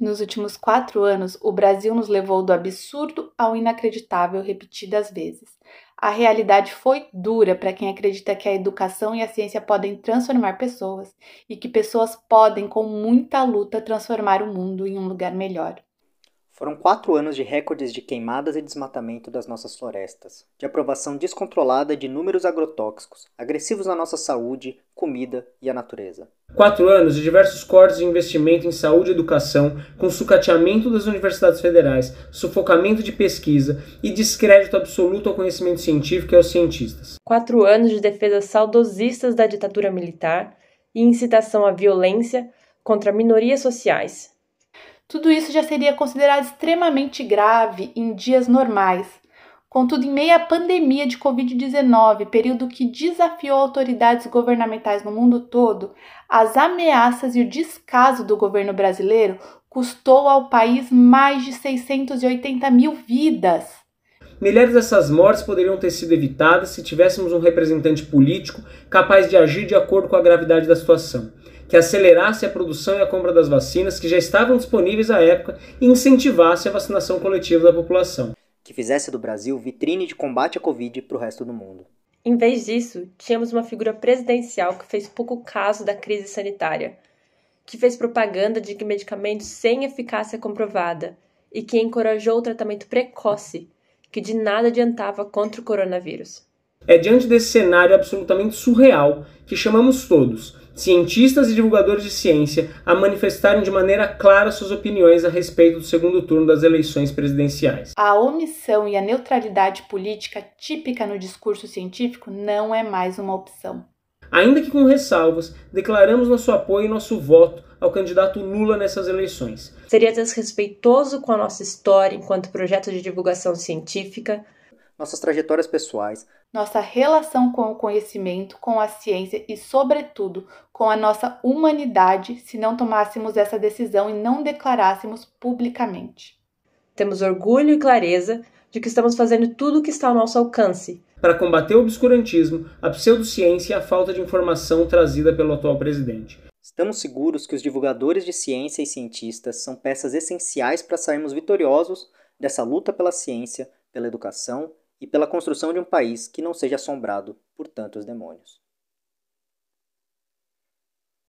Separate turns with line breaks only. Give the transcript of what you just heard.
Nos últimos quatro anos, o Brasil nos levou do absurdo ao inacreditável repetidas vezes. A realidade foi dura para quem acredita que a educação e a ciência podem transformar pessoas e que pessoas podem, com muita luta, transformar o mundo em um lugar melhor.
Foram quatro anos de recordes de queimadas e desmatamento das nossas florestas, de aprovação descontrolada de inúmeros agrotóxicos, agressivos à nossa saúde, comida e a natureza.
Quatro anos de diversos cortes de investimento em saúde e educação, com sucateamento das universidades federais, sufocamento de pesquisa e descrédito absoluto ao conhecimento científico e aos cientistas.
Quatro anos de defesas saudosistas da ditadura militar e incitação à violência
contra minorias sociais, tudo isso já seria considerado extremamente grave em dias normais. Contudo, em meio à pandemia de Covid-19, período que desafiou autoridades governamentais no mundo todo, as ameaças e o descaso do governo brasileiro custou ao país mais de 680 mil vidas.
Milhares dessas mortes poderiam ter sido evitadas se tivéssemos um representante político capaz de agir de acordo com a gravidade da situação que acelerasse a produção e a compra das vacinas que já estavam disponíveis à época e incentivasse a vacinação coletiva da
população. Que fizesse do Brasil vitrine de combate à Covid para o resto do mundo.
Em vez disso, tínhamos uma figura presidencial que fez pouco caso da crise sanitária, que fez propaganda de medicamentos sem eficácia comprovada e que encorajou o tratamento precoce, que de nada adiantava contra o coronavírus.
É diante desse cenário absolutamente surreal que chamamos todos, cientistas e divulgadores de ciência a manifestarem de maneira clara suas opiniões a respeito do segundo turno das eleições presidenciais.
A omissão e a neutralidade política típica no discurso científico não é mais uma opção.
Ainda que com ressalvas, declaramos nosso apoio e nosso voto ao candidato Lula nessas eleições.
Seria desrespeitoso com a nossa história enquanto projeto
de divulgação científica
nossas trajetórias pessoais,
nossa relação com o conhecimento, com a ciência e, sobretudo, com a nossa humanidade se não tomássemos essa decisão e não declarássemos publicamente.
Temos orgulho e clareza de que estamos fazendo tudo o que está ao nosso alcance
para combater o obscurantismo, a pseudociência e a falta de informação trazida pelo atual presidente. Estamos seguros que os
divulgadores de ciência e cientistas são peças essenciais para sairmos vitoriosos dessa luta pela ciência, pela educação e pela construção de um país que não seja assombrado por tantos demônios.